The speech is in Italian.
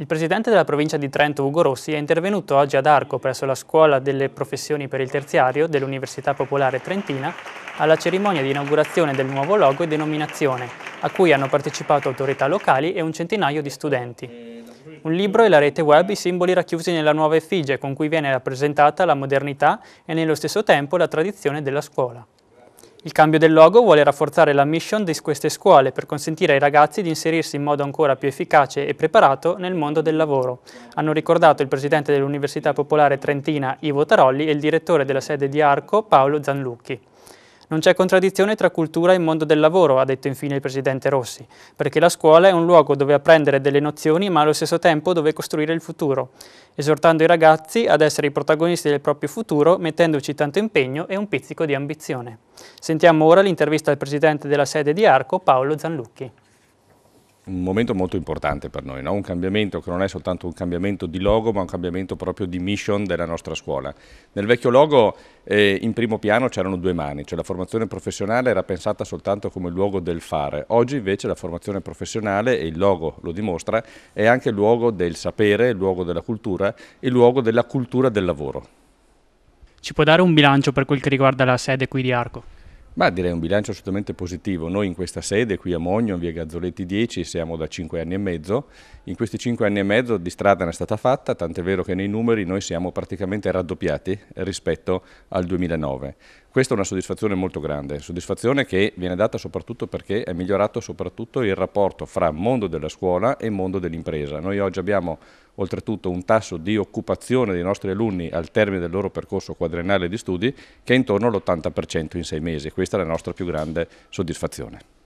Il presidente della provincia di Trento, Ugo Rossi, è intervenuto oggi ad Arco presso la Scuola delle Professioni per il Terziario dell'Università Popolare Trentina alla cerimonia di inaugurazione del nuovo logo e denominazione, a cui hanno partecipato autorità locali e un centinaio di studenti. Un libro e la rete web i simboli racchiusi nella nuova effigie con cui viene rappresentata la modernità e nello stesso tempo la tradizione della scuola. Il cambio del logo vuole rafforzare la mission di queste scuole per consentire ai ragazzi di inserirsi in modo ancora più efficace e preparato nel mondo del lavoro. Hanno ricordato il presidente dell'Università Popolare Trentina Ivo Tarolli e il direttore della sede di Arco Paolo Zanlucchi. Non c'è contraddizione tra cultura e mondo del lavoro, ha detto infine il presidente Rossi, perché la scuola è un luogo dove apprendere delle nozioni ma allo stesso tempo dove costruire il futuro, esortando i ragazzi ad essere i protagonisti del proprio futuro mettendoci tanto impegno e un pizzico di ambizione. Sentiamo ora l'intervista al presidente della sede di Arco, Paolo Zanlucchi un momento molto importante per noi, no? un cambiamento che non è soltanto un cambiamento di logo ma un cambiamento proprio di mission della nostra scuola. Nel vecchio logo eh, in primo piano c'erano due mani, cioè la formazione professionale era pensata soltanto come luogo del fare, oggi invece la formazione professionale, e il logo lo dimostra, è anche luogo del sapere, luogo della cultura, e luogo della cultura del lavoro. Ci può dare un bilancio per quel che riguarda la sede qui di Arco? Ma direi un bilancio assolutamente positivo. Noi in questa sede, qui a Mogno, in via Gazzoletti 10, siamo da 5 anni e mezzo. In questi 5 anni e mezzo di strada ne è stata fatta, tant'è vero che nei numeri noi siamo praticamente raddoppiati rispetto al 2009. Questa è una soddisfazione molto grande, soddisfazione che viene data soprattutto perché è migliorato soprattutto il rapporto fra mondo della scuola e mondo dell'impresa. Noi oggi abbiamo oltretutto un tasso di occupazione dei nostri alunni al termine del loro percorso quadrennale di studi che è intorno all'80% in sei mesi. Questa è la nostra più grande soddisfazione.